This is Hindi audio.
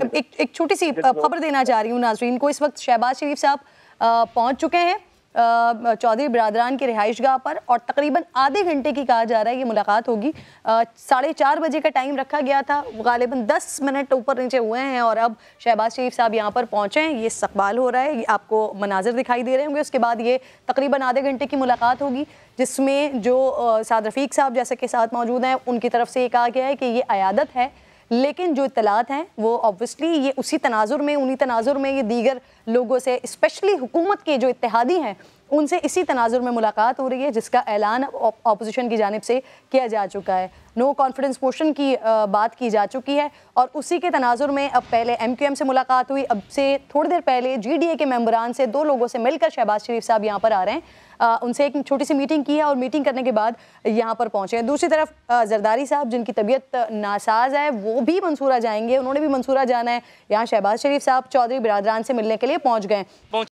एक एक छोटी सी खबर देना चाह रही हूँ नाजरीन को इस वक्त शहबाज शरीफ साहब पहुँच चुके हैं चौधरी बरदरान के रिहाइश गाह पर और तकरीबन आधे घंटे की कहा जा रहा है ये मुलाकात होगी साढ़े चार बजे का टाइम रखा गया था गालिबा दस मिनट ऊपर नीचे हुए हैं और अब शहबाज शरीफ साहब यहाँ पर पहुँचे हैं ये इस्तबाल हो रहा है ये आपको मनाजिर दिखाई दे रहे होंगे उसके बाद ये तकरीबन आधे घंटे की मुलाकात होगी जिसमें जो साद रफ़ीक साहब जैसे के साथ मौजूद हैं उनकी तरफ से ये कहा गया है कि ये अयादत है लेकिन जो इतलात हैं वो ऑब्वियसली ये उसी तनाजुर में उन्हीं तनाजुर में ये दीगर लोगों से स्पेशली हुकूमत के जो इतिहादी हैं उनसे इसी तनाजुर में मुलाकात हो रही है जिसका ऐलान अपोजिशन की जानब से किया जा चुका है नो कॉन्फिडेंस मोशन की बात की जा चुकी है और उसी के तनाजुर में अब पहले एम क्यू एम से मुलाकात हुई अब से थोड़ी देर पहले जी डी ए के मेम्बरान से दो लोगों से मिलकर शहबाज शरीफ साहब यहाँ पर आ रहे हैं आ, उनसे एक छोटी सी मीटिंग की है और मीटिंग करने के बाद यहाँ पर पहुँचे हैं दूसरी तरफ जरदारी साहब जिनकी तबीयत नासाज है वो भी मंसूरा जाएंगे उन्होंने भी मंसूरा जाना है यहाँ शहबाज शरीफ साहब चौधरी बिरादरान से मिलने के लिए Felipe, Bom dia.